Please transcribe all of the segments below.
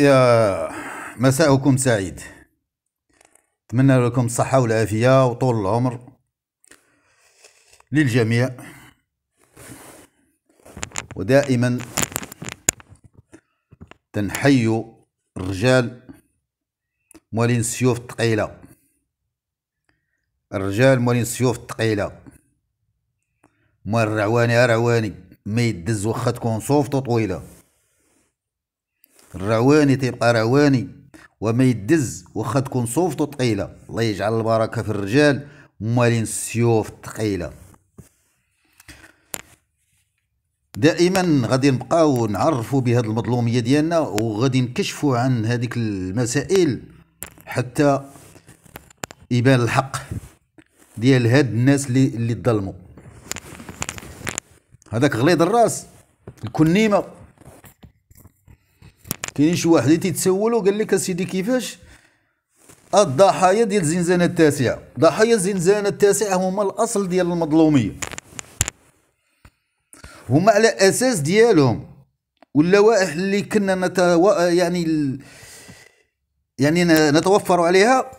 يا مساءكم سعيد أتمنى لكم الصحة والعافية وطول العمر للجميع ودائما تنحي الرجال موالين السيوف الثقيلة الرجال موالين السيوف الثقيلة موال رعواني رعواني ما يدز وخا تكون صوفته طويله الرعواني تيبقى رعواني وما يدز واخا تكون صوفته ثقيله الله يجعل البركه في الرجال مالين السيوف الثقيله دائما غادي نبقاو نعرفوا بهاد المظلوميه ديالنا وغادي نكشفوا عن هذيك المسائل حتى يبان الحق ديال هاد الناس اللي اللي ظلموا هذاك غليظ الراس الكنيمه كاينين شي واحد تيتسول وقال لك اسيدي كيفاش الضحايا ديال الزنزانه التاسعه ضحايا الزنزانه التاسعه هما الاصل ديال المظلوميه هما على اساس ديالهم واللوائح اللي كنا نتو... يعني ال... يعني نتوفر عليها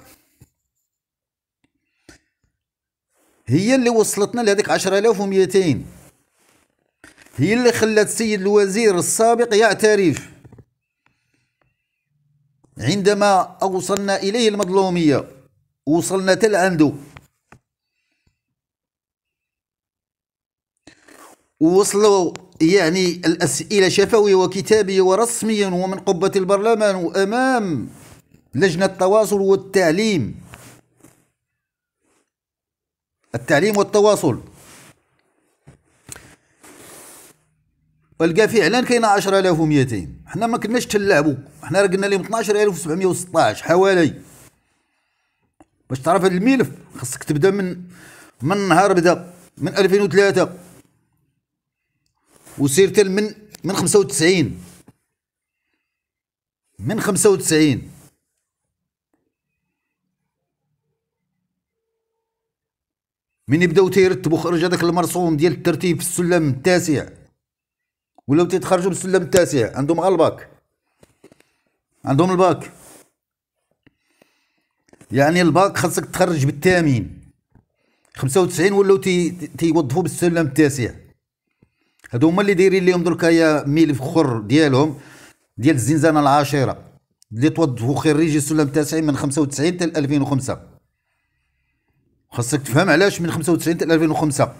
هي اللي وصلتنا لهذيك 10200 هي اللي خلات السيد الوزير السابق يعترف عندما أوصلنا إليه المظلومية وصلنا تل عنده ووصلوا يعني الأسئلة شفوية وكتابية ورسميا ومن قبة البرلمان وأمام لجنة التواصل والتعليم التعليم والتواصل ولقى فعلا كاينه 10200 حنا ما كناش تلعبوا حنا راه قلنا لهم 12716 حوالي باش تعرف هذا الملف خاصك تبدا من من نهار بدا من 2003 وسير تل من من 95 من 95 من يبداو تيرتبوا خرج هذاك المرسوم ديال الترتيب في السلم التاسع ولاو تيتخرجوا بالسلم التاسع عندهم غير الباك عندهم الباك يعني الباك خاصك تخرج بالثامن 95 ولاو تي تيوظفوا بالسلم التاسع هادو هما اللي دايرين لهم دركا يا ملف اخر ديالهم ديال الزنزانه العاشره اللي توظفوا خريجي السلم التاسع من 95 حتى 2005 خاصك تفهم علاش من 95 حتى 2005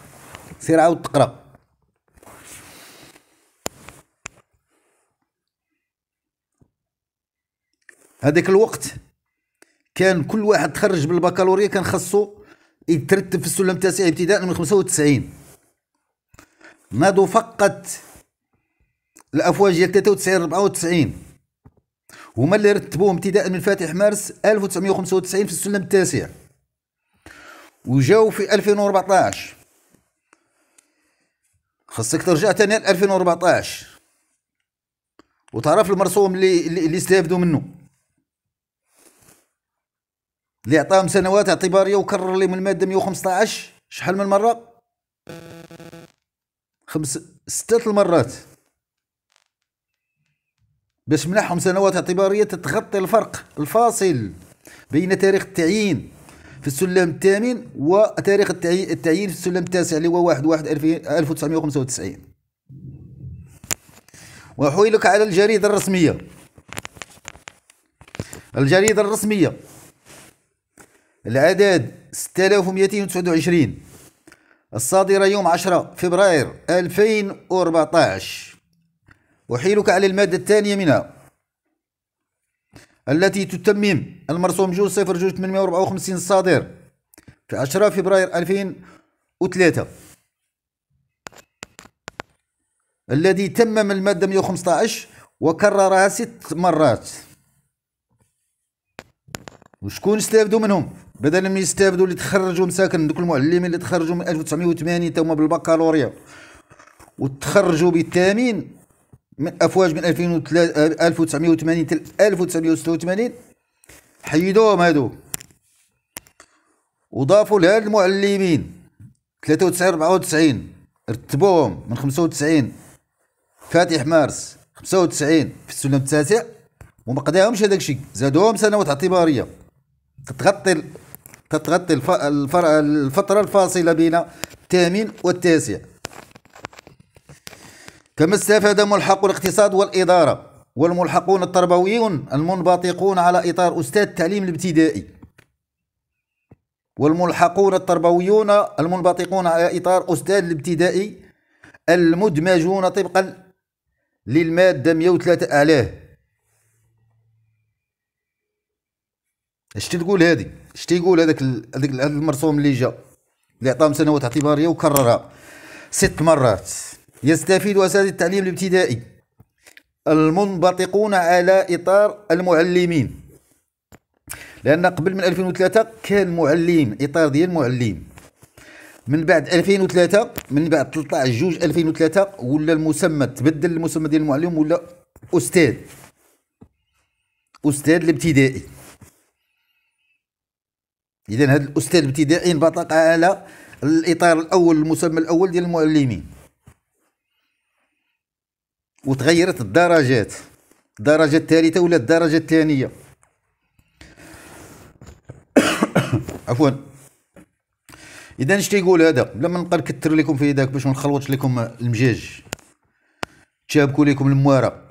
سير عاود تقرا هذاك الوقت كان كل واحد تخرج بالبكالوريا كان خصو يترتب في السلم التاسع ابتداء من 95 ناضوا فقط الافواج ديال 93 94 هما اللي رتبوهم ابتداء من فاتح مارس 1995 في السلم التاسع وجاو في 2014 خاصك ترجع ثاني ل 2014 وتعرف المرسوم اللي اللي استافدوا منه اللي عطاهم سنوات اعتباريه وكرر لهم الماده 115 شحال من مره خمس ستة المرات باش منحهم سنوات اعتباريه تتغطي الفرق الفاصل بين تاريخ التعيين في السلم الثامن وتاريخ التعيين في السلم التاسع اللي هو 1 1 1995 وحويلك على الجريده الرسميه الجريده الرسميه العدد 6229 الصادرة يوم 10 فبراير 2014 أحيلك على المادة الثانية منها التي تتمم المرسوم جوج صفر جوج 854 الصادر في 10 فبراير 2003 الذي تمم المادة 115 وكررها ست مرات وشكون استافدوا منهم بدل ما يستافدوا اللي تخرجوا مساكن دوك المعلمين اللي تخرجوا من 1980 تا هما بالبكالوريا وتخرجوا بالثامن من افواج من 2003 1980 حتى 1986 حيدوهم هادو وضافوا لهاد المعلمين 93 94 رتبوهم من 95 فاتح مارس 95 في السلم التاسع وما قداهمش هذاك الشيء زادوهم سنوات اعتباريه تتغطي تتغطي الفترة الفاصلة بين الثامن والتاسع كما استفاد ملحق الاقتصاد والإدارة والملحقون التربويون المنبطقون على إطار أستاذ التعليم الابتدائي والملحقون التربويون المنبطقون على إطار أستاذ الابتدائي المدمجون طبقا للمادة 103 أعلاه اش تقول هذه اش تيقول هذاك هذاك المرسوم اللي جا اللي عطاهم سنوات اعتباريه وكررها ست مرات يستفيد اساتذه التعليم الابتدائي المنبطقون على اطار المعلمين لان قبل من 2003 كان معلم اطار ديال معلم من بعد 2003 من بعد 13 جوج 2003 ولا المسمى تبدل المسمى ديال المعلم ولا استاذ استاذ الابتدائي اذا هذا الاستاذ ابتدائي انبثق على الاطار الاول المسمى الاول ديال المعلمين وتغيرت الدرجات الدرجه الثالثه ولا الدرجه الثانيه عفوا اذا اش تيقول هذا بلا ما نبقى نكثر لكم في ذاك باش ما نخلوطش لكم المجاج تشابكوا لكم المواره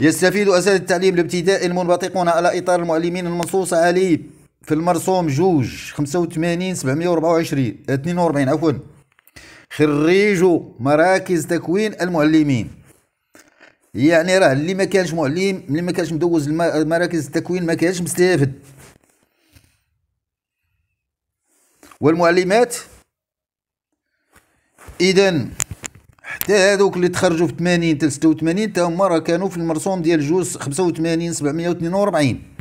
يستفيد اساتذه التعليم الابتدائي المنبثقون على اطار المعلمين المنصوص عليه في المرسوم جوج 85 724 42 عفوا خريج مراكز تكوين المعلمين يعني راه اللي ما كانش معلم اللي ما كانش مدوز مراكز التكوين ما كانش مستافد والمعلمات اذا حتى هذوك اللي تخرجوا في 80 حتى 86 حتى هما راه كانوا في المرسوم ديال جوج 85 742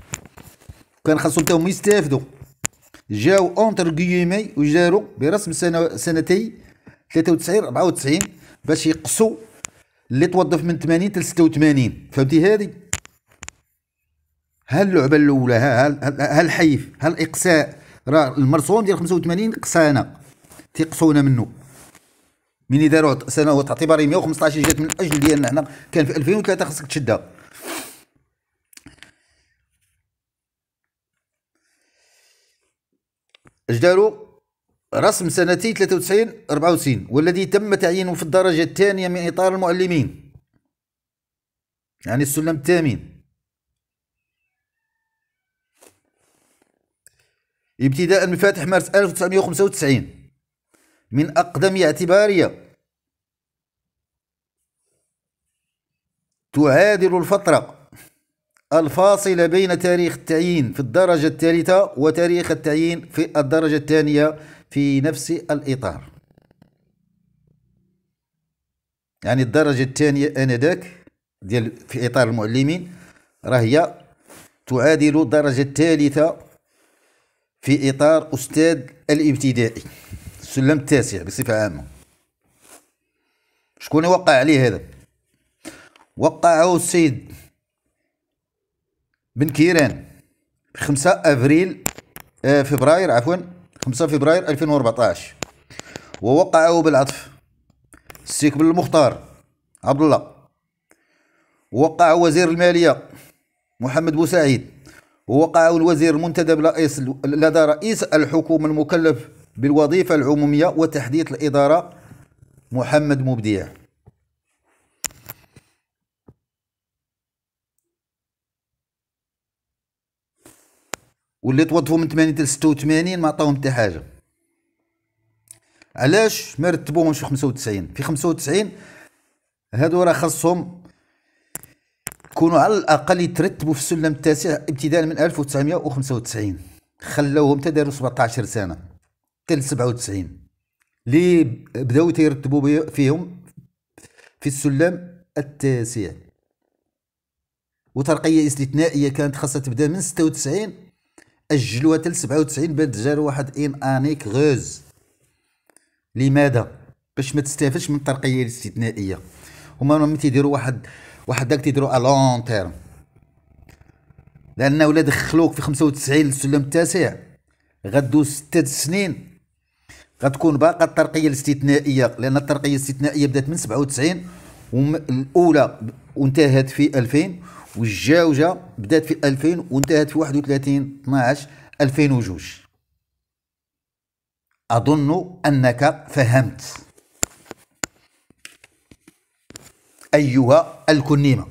كان خاصهم تاهم يستافدوا جاو اونتر كيومي وجارو برسم سنة سنتي 93 94 باش يقصوا اللي توظف من 80 حتى 86 فهمتي هذه ها اللعبه الاولى ها, ها, ها الحيف ها الاقصاء راه المرسوم ديال 85 قصانا تيقصونا منه ملي داروا سنوات اعتباريه 115 جات من اجل ديالنا حنا كان في 2003 خصك تشدها اش داروا رسم سنتي 93 94 والذي تم تعيينه في الدرجة الثانية من إطار المعلمين يعني السلم الثامن ابتداء من فاتح مارس 1995 من أقدم اعتبارية تعادل الفترة الفاصل بين تاريخ التعيين في الدرجة الثالثة وتاريخ التعيين في الدرجة الثانية في نفس الإطار يعني الدرجة الثانية آنذاك ديال في إطار المعلمين راهي تعادل الدرجة الثالثة في إطار أستاذ الابتدائي السلم التاسع بصفة عامة شكون وقع عليه هذا وقعه السيد بن كيران 5 افريل آه، فبراير عفوا 5 فبراير 2014 ووقعه بالعطف السيك بن المختار عبد الله ووقعه وزير الماليه محمد بوسعيد ووقعه الوزير المنتدب رئيس لدى رئيس الحكومه المكلف بالوظيفه العموميه وتحديث الاداره محمد مبديع واللي توظفوا من 80 ل 86 ما عطاوهم حتى حاجه علاش ما رتبوهمش في 95 في 95 هادو راه خاصهم يكونوا على الاقل يترتبوا في السلم التاسع ابتداء من 1995 خلوهم حتى داروا 17 سنه حتى 97 اللي بداو يترتبوا فيهم في السلم التاسع وترقيه استثنائيه كانت خاصها تبدا من 96 أجلوها حتى ل 97 بعد تجار واحد إن أنيك غوز لماذا باش ما تستافدش من الترقية الاستثنائية هما ملي تيديروا واحد واحد داك تيديروا ألون تيرم لأن ولا دخلوك في 95 للسلم التاسع غدوز ستة سنين غتكون باقا الترقيه الاستثنائيه لان الترقيه الاستثنائيه بدات من 97 الاولى وانتهت في 2000 والجاوجه بدات في 2000 وانتهت في 31 12 2002 اظن انك فهمت ايها الكنيمه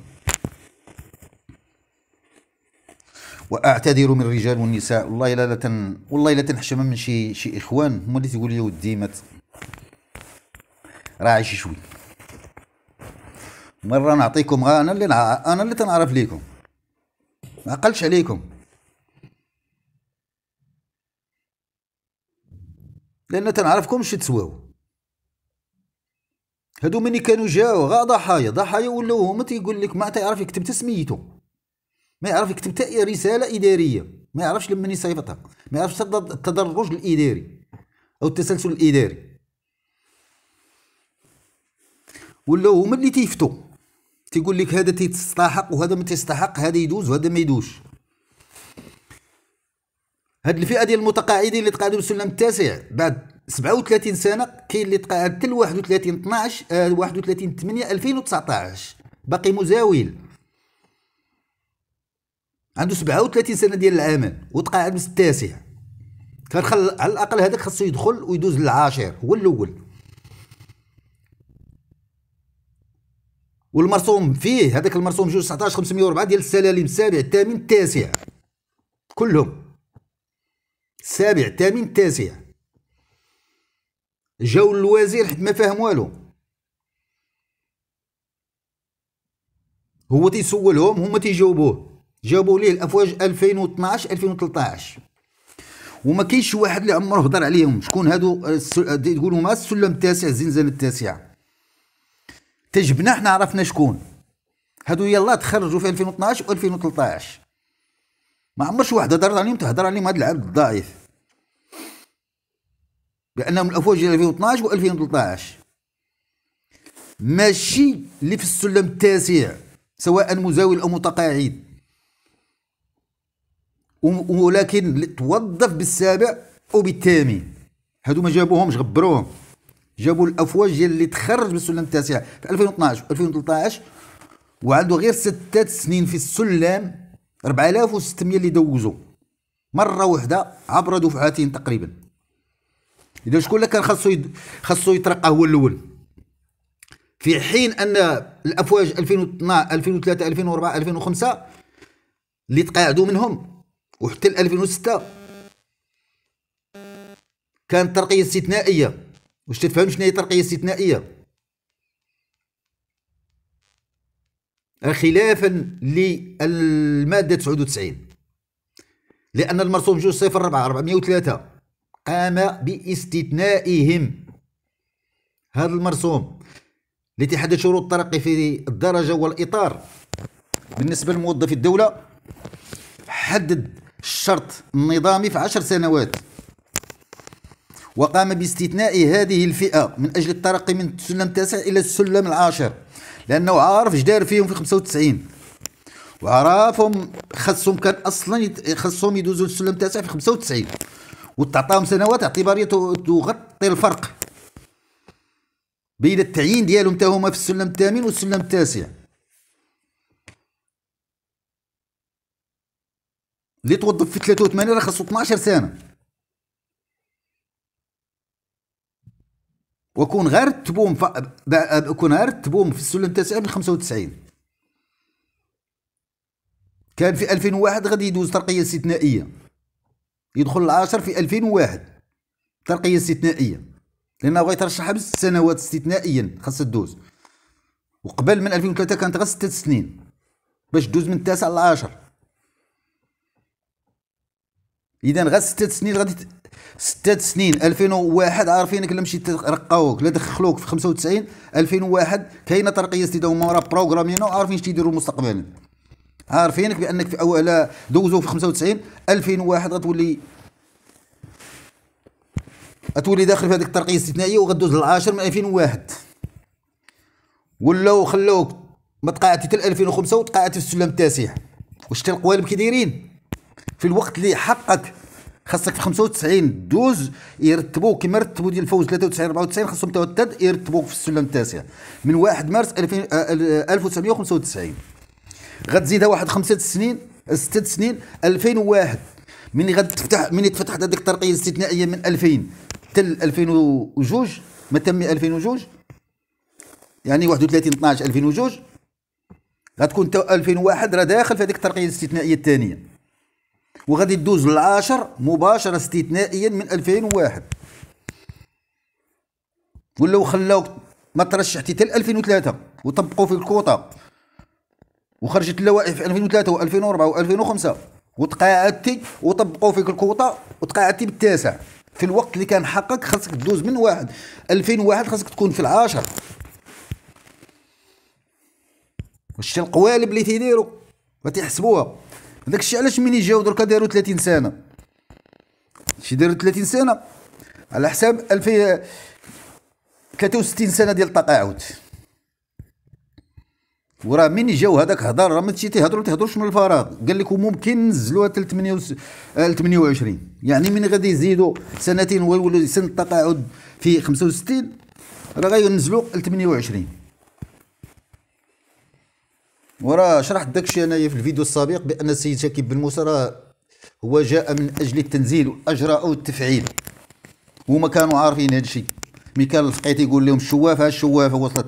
واعتذر من الرجال والنساء والله لا لتن والله لا تنحشم من شي شي اخوان هما اللي تيقول لي ودي مات راه عايش شوي مرة نعطيكم أنا اللي نع... أنا اللي تنعرف ليكم ما أقلش عليكم لأن تنعرفكم شو تسواو هادو مني كانوا جاو غا ضحايا ضحايا ولاو هما تيقول لك ما تعرف يكتب تسميتو ما يعرف يكتب حتى رسالة إدارية ما يعرفش لمن يصيفطها ما يعرفش التدرج الإداري أو التسلسل الإداري ولاو هما اللي تيفتو تيقول لك هذا تيستحق وهذا ما تيستحق هذا يدوز وهذا ما يدوش هاد الفئه ديال المتقاعدين اللي تقاعدوا بالسلم التاسع بعد 37 سنه كاين اللي تقاعد حتى 31 12 آه 31 8 2019 باقي مزاول عنده 37 سنه ديال العمل وتقاعد من التاسع كان خل على الاقل هذاك خاصو يدخل ويدوز للعاشر هو الاول والمرسوم فيه هذاك المرسوم جوج 19 504 ديال السلالم السابع الثامن التاسع كلهم السابع الثامن التاسع جاو للوزير حيت ما فاهم والو هو تيسولهم هما تيجاوبوه جابوا ليه الافواج 2012 2013 وما كاينش واحد اللي عمره هضر عليهم شكون هادو تقولوا ما السلم التاسع الزنزانه التاسعه تجبنا احنا عرفنا شكون هادو يلا تخرجوا في 2012 و 2013 ما عمرش واحد هضر عليهم تهضر عليهم هاد العبد الضعيف بانهم الافواج 2012 و 2013 ماشي اللي في السلم التاسع سواء مزاول او متقاعد ولكن توظف بالسابع او بالثامن هادو ما جابوهمش غبروهم جابوا الافواج ديال اللي تخرج من السلم التاسع في 2012 2013 وعنده غير ستة سنين في السلم 4600 اللي دوزوا مره واحده عبر دفعتين تقريبا اذا شكون اللي كان خاصو يد... خاصو يترقى هو الاول في حين ان الافواج 2012 2003 2004 2005 اللي تقاعدوا منهم وحتى 2006 كانت ترقيه استثنائيه واش تفهم شنو هي ترقيه استثنائيه خلافا للماده 99 لان المرسوم جوج صفر 4 وثلاثة قام باستثنائهم هذا المرسوم لاتحاد شروط الترقي في الدرجه والاطار بالنسبه لموظف الدوله حدد الشرط النظامي في عشر سنوات وقام باستثناء هذه الفئة من أجل الترقي من السلم التاسع إلى السلم العاشر لأنه عارف جدار فيهم في 95 وعرفهم خصهم كان أصلا خصهم يدوزوا السلم التاسع في 95 وتعطاهم سنوات اعتبارية تغطي الفرق بين التعيين ديالهم تاهما في السلم الثامن والسلم التاسع اللي توظف في 83 راه خاصو 12 سنه وكون غير تبوم كون غير تبوم في السلم التاسع من 95 كان في 2001 غادي يدوز ترقيه استثنائيه يدخل العاشر في 2001 ترقيه استثنائيه لانه غيترشح بست سنوات استثنائيا خاصها تدوز وقبل من 2003 كانت غير ست سنين باش تدوز من التاسع للعاشر اذا غا ستة سنين غادي ستة سنين 2001 عارفينك لا مشيت رقاوك لا دخلوك في 95 2001 كاينه ترقيه جديده هما راه بروغرامينا عارفين شنو تيديرو مستقبلا عارفينك بانك في اول دوزو في 95 2001 غتولي غتولي داخل في هذيك الترقيه الاستثنائيه وغدوز للعاشر من 2001 ولاو خلوك ما تقاعدتي حتى 2005 وتقاعدتي في السلم التاسع واش حتى القوالب كي دايرين في الوقت اللي حقك خاصك في 95 دوز يرتبوك كما رتبوا ديال الفوز 93 94 خاصهم توتد يرتبوك في السلم التاسع من 1 مارس 1995 آه، آه، غتزيدها واحد خمسة سنين ستة سنين 2001 من غتفتح من تفتحت هذيك الترقيه الاستثنائيه من 2000 حتى 2002 ما تم 2002 يعني 31 12 2002 غتكون 2001 راه داخل في هذيك الترقيه الاستثنائيه الثانيه وغادي تدوز للعاشر مباشره استثنائيا من 2001 ولاو خلاوك ما ترشحتي حتى 2003 وطبقوا في الكوطه وخرجت اللوائح في 2003 و2004 و2005 وتقاعدتي وطبقوا فيك الكوطه وتقاعدتي بالتاسع في الوقت اللي كان حقك خاصك تدوز من واحد 2001 خاصك تكون في العاشر واش القوالب اللي تيديروا ما تيحسبوها داك الشيء علاش ملي جاو دركا داروا 30 سنه شي داروا 30 سنه على حساب 2000 63 سنه ديال التقاعد وراه من جاو هذاك هضر راه ماشي تيهضروا تيهضروش من الفراغ قال لك ممكن نزلوها حتى 28 آه، يعني من غادي يزيدوا سنتين ولا سن التقاعد في 65 راه غينزلوا 28 وراه شرحت داكشي انايا في الفيديو السابق بان السيد شاكيب بن موسى راه هو جاء من اجل التنزيل والاجر او التفعيل وما كانوا عارفين هذا الشيء مي كان الفقيه تيقول لهم ها الشواف وصلت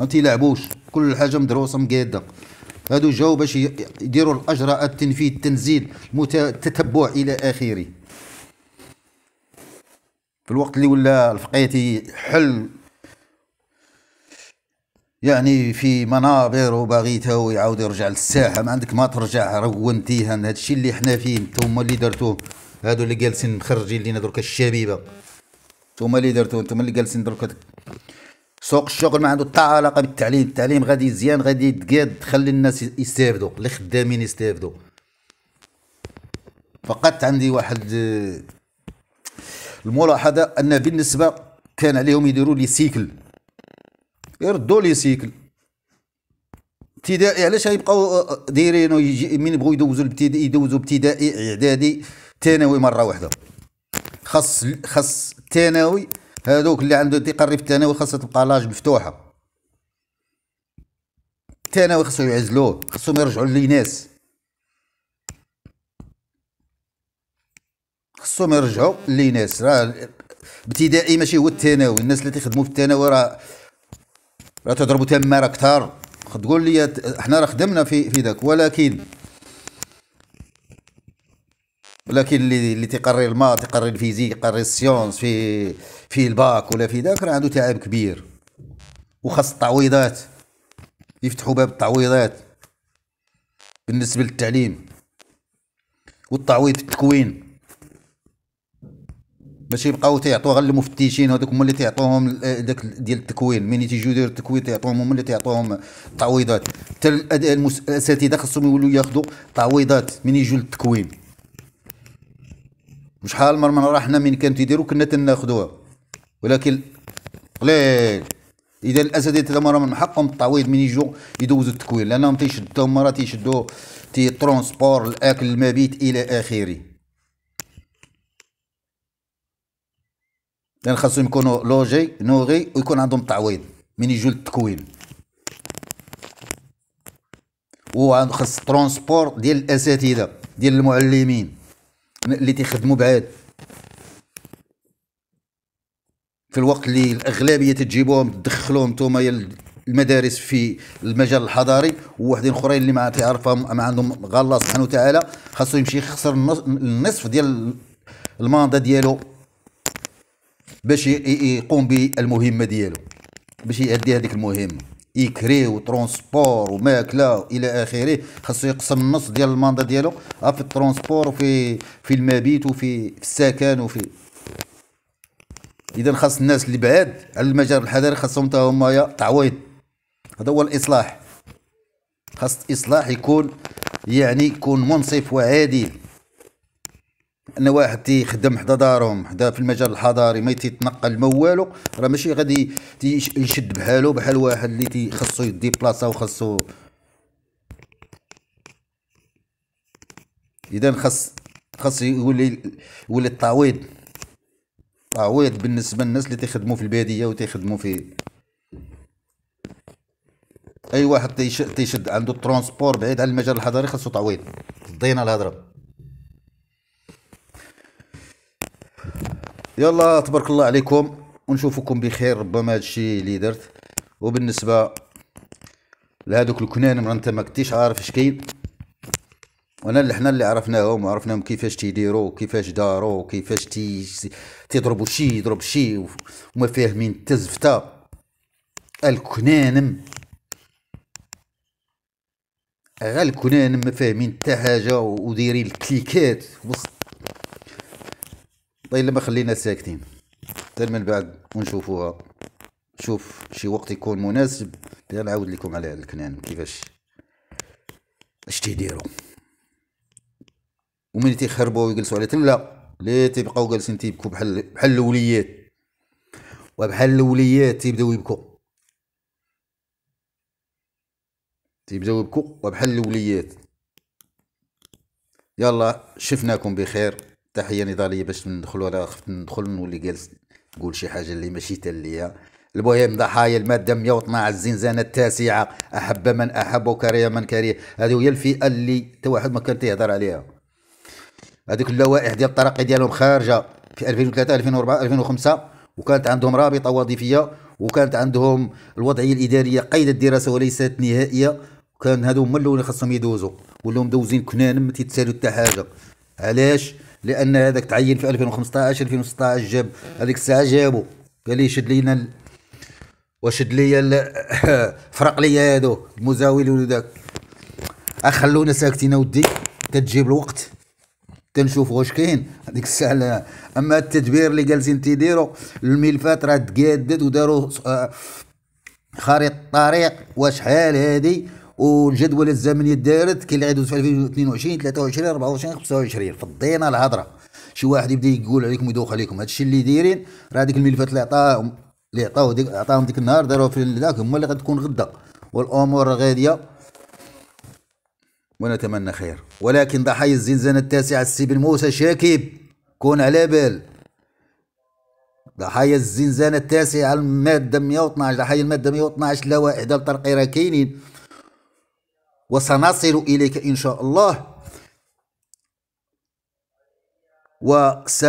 ما تيلعبوش كل حاجه مدروسه مقاده هادو جاو باش يديروا الاجراء التنفيذ التنزيل التتبع الى اخره في الوقت اللي ولا الفقيه حل يعني في منابر وباغيتها ويعاود يرجع للساحه ما عندك ما ترجع رونتيها هذا الشيء اللي حنا فيه انتم اللي درتوه هادو اللي جالسين مخرجين لينا درك الشبيبه انتم اللي درتو انتم اللي جالسين درك سوق الشغل ما عنده حتى علاقه بالتعليم التعليم غادي مزيان غادي تقاد تخلي الناس يستافدوا اللي خدامين يستافدوا فقط عندي واحد آه، الملاحظه ان بالنسبه كان عليهم يديروا لي سيكل يردوا لي سيكل ابتدائي علاش غيبقاو آه، آه، دايرين من بغوا يدوزوا الابتدائي يدوزوا ابتدائي اعدادي ثانوي مره واحده خاص خاص الثانوي هذوك اللي عنده تيقري في الثانوي خاصها تبقى لاج مفتوحه الثانوي خاصو يعزلوه خاصهم يرجعوا للناس خاصهم يرجعوا ناس راه ابتدائي ماشي هو الثانوي الناس اللي تيخدموا في الثانوي راه لا تضربوا تم راه كثار تقول لي احنا راه خدمنا في في ذاك ولكن ولكن اللي اللي تيقري الما تيقري الفيزيك تيقري السيونس في في الباك ولا في ذاك راه عنده تعب كبير وخاص التعويضات يفتحوا باب التعويضات بالنسبه للتعليم والتعويض في التكوين باش يبقاو تيعطوا غير المفتشين هذوك هما اللي تيعطوهم آه، داك ديال التكوين ملي تيجيو يديروا التكوين تيعطوهم هما اللي تيعطوهم تعويضات حتى الاساتذه خاصهم يولوا ياخذوا تعويضات من يجوا للتكوين وشحال من مره حنا من كانت يديروا كنا تناخذوها ولكن قليل اذا الاساتذه مرة من حقهم التعويض من يجوا يدوزوا التكوين لانهم تيشدوا مرات تيشدوا تي ترونسبور الاكل المبيت الى اخره لان خاصهم يكونوا لوجي نوغي ويكون عندهم تعويض من يجوا للتكوين وخاص ترونسبور ديال الاساتذه ديال المعلمين اللي تيخدموا بعاد في الوقت اللي الاغلبيه تجيبوهم تدخلوهم نتوما المدارس في المجال الحضاري وواحدين اخرين اللي ما تعرفهم ما عندهم غير الله سبحانه وتعالى خاصو يمشي يخسر النصف ديال الماندا ديالو باش يقوم بالمهمه ديالو باش يأدي هذيك المهمه يكري وترونسبور وماكله الى اخره خاصو يقسم النص ديال الماندا ديالو في الترونسبور وفي في المبيت وفي في السكن وفي اذا خاص الناس اللي بعاد على المجال الحضري خاصهم حتى هما تعويض هذا هو الاصلاح خاص الاصلاح يكون يعني يكون منصف وعادل ان واحد تيخدم حدا دارهم حدا في المجال الحضاري ما تيتنقل ما والو راه ماشي غادي يشد بحالو بحال واحد اللي تيخصو بلاصه وخصو اذا خص خص يولي يولي التعويض تعويض بالنسبه للناس اللي تيخدموا في الباديه وتيخدموا في اي واحد تيشد عنده ترونسبور بعيد على المجال الحضاري خاصو تعويض ضينا الهضره يلا تبارك الله عليكم ونشوفكم بخير ربما هذا الشيء اللي درت وبالنسبه لهذوك الكنان راه انت ما كنتيش عارف اش كاين وانا اللي حنا اللي عرفناهم وعرفناهم كيفاش تيديروا وكيفاش داروا وكيفاش تي تيضربوا شي يضرب شي وما فاهمين حتى زفته الكنانم غا الكنانم ما فاهمين حتى حاجه ودايرين الكليكات وسط طيب لما خلينا ساكتين حتى من بعد ونشوفوها شوف شي وقت يكون مناسب نعاود لكم على الكنان كيفاش اش تيديروا ومن تيخربوا ويجلسوا على تلا لي تيبقاو جالسين تيبكوا بحال بحال الوليات وبحال الوليات تيبداو يبكوا تيبداو يبكوا وبحال الوليات يلا شفناكم بخير تحيه نضاليه باش ندخلوا على خفت ندخل نولي جالس نقول شي حاجه اللي ماشي تاليه المهم ضحايا المادة 112 الزنزانة التاسعة أحب من أحب وكره من كره هذه هي الفئة اللي حتى واحد ما كان تيهضر عليها هذوك اللوائح ديال الترقي ديالهم خارجة في 2003 2004 2005 وكانت عندهم رابطة وظيفية وكانت عندهم الوضعية الإدارية قيد الدراسة وليست نهائية وكان هذو هما اللي خاصهم يدوزوا ولاو مدوزين كنان ما تيتسالوا حتى حاجة علاش لان هذاك تعين في 2015 2016 جاب هذيك الساعه جابو قال لي شد لينا ال... وشد لي فرق لي هادو المزاول وداك اخلونا ساكتين اودي تتجيب الوقت تنشوف واش كاين هذيك الساعه اما التدبير اللي جالسين تيديروا الملفات راه تقادد وداروا آه، خريطه طريق وشحال هادي والجدول الزمني دارت كي العيد في 2022 23 24 25 فضينا الهضره شي واحد يبدا يقول عليكم يدوخ عليكم هادشي اللي دايرين راه هذيك الملفات اللي عطاهم اللي عطاو ديك عطاهم ديك النهار داروا في ذاك هما اللي غتكون غدا والامور غاديه ونتمنى خير ولكن ضحايا الزنزانة التاسعة السي بن موسى شاكيب كون على بال ضحايا الزنزانة التاسعة المادة 112 ضحايا المادة 112 لا واحدة لطرقي راه كاينين وسنصل إليك إن شاء الله وس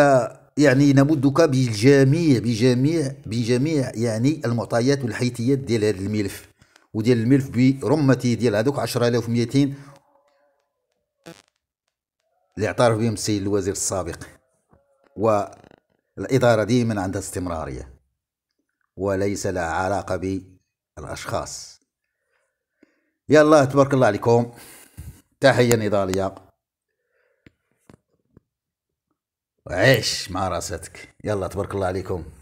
يعني نمدك بجميع بجميع بجميع يعني المعطيات والحيثيات ديال هذا الملف وديال الملف برمته ديال هذوك 10200 اللي اعترف بهم السيد الوزير السابق والإدارة ديما عندها استمرارية وليس لها علاقة بالأشخاص يلا تبارك الله عليكم تحية نضالية عيش مع راستك يلا تبارك الله عليكم